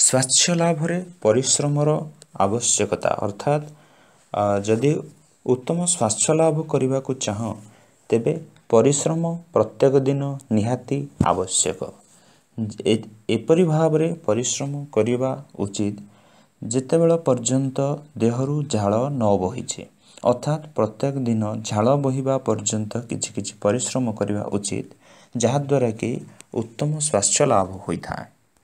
ସ୍ୱାସ୍ଥ୍ୟ ଲାଭରେ ପରିଶ୍ରମର ଆବଶ୍ୟକତା ଅର୍ଥାତ୍ ଯଦି ଉତ୍ତମ ସ୍ୱାସ୍ଥ୍ୟ ଲାଭ କରିବାକୁ ଚାହଁ ତେବେ ପରିଶ୍ରମ ପ୍ରତ୍ୟେକ ଦିନ ନିହାତି ଆବଶ୍ୟକ ଏପରି ଭାବରେ ପରିଶ୍ରମ କରିବା ଉଚିତ ଯେତେବେଳେ ପର୍ଯ୍ୟନ୍ତ ଦେହରୁ ଝାଳ ନ ବହିଛି ଅର୍ଥାତ୍ ପ୍ରତ୍ୟେକ ଦିନ ଝାଳ ବହିବା ପର୍ଯ୍ୟନ୍ତ କିଛି କିଛି ପରିଶ୍ରମ କରିବା ଉଚିତ ଯାହାଦ୍ୱାରା କି ଉତ୍ତମ ସ୍ୱାସ୍ଥ୍ୟ ଲାଭ ହୋଇଥାଏ